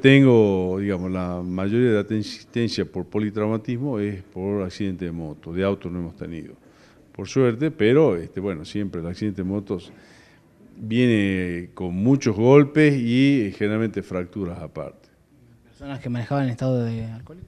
tengo, digamos, la mayoría de la insistencia por politraumatismo es por accidente de moto, de auto no hemos tenido, por suerte, pero este, bueno, siempre el accidente de motos viene con muchos golpes y generalmente fracturas aparte. ¿Personas que manejaban en estado de alcohol?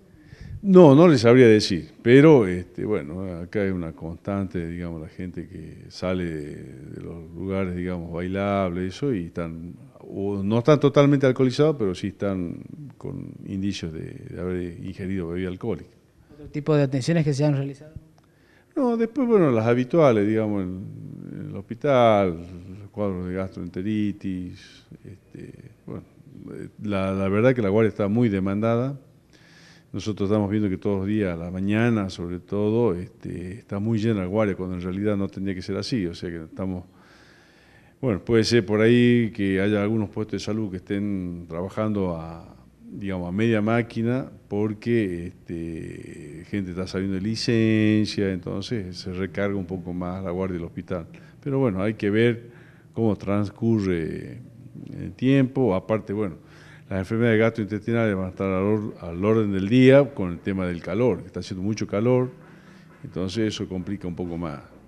No, no les sabría decir, pero este, bueno, acá hay una constante, digamos, la gente que sale de, de los lugares, digamos, bailables, eso, y están no están totalmente alcoholizados, pero sí están con indicios de, haber ingerido bebida alcohólica. ¿Otro tipo de atenciones que se han realizado? No, después, bueno, las habituales, digamos, en, el hospital, cuadros de gastroenteritis. Este, bueno, eh, la, verdad que la guardia está muy demandada. Nosotros estamos viendo que todos los días, a la mañana sobre todo, este, está muy llena la guardia, cuando en realidad no tenía que ser así. O sea que estamos bueno, puede ser por ahí que haya algunos puestos de salud que estén trabajando a, digamos, a media máquina porque este, gente está saliendo de licencia, entonces se recarga un poco más la guardia del hospital. Pero bueno, hay que ver cómo transcurre el tiempo. Aparte, bueno, las enfermedades gastrointestinales van a estar al, al orden del día con el tema del calor, que está haciendo mucho calor, entonces eso complica un poco más.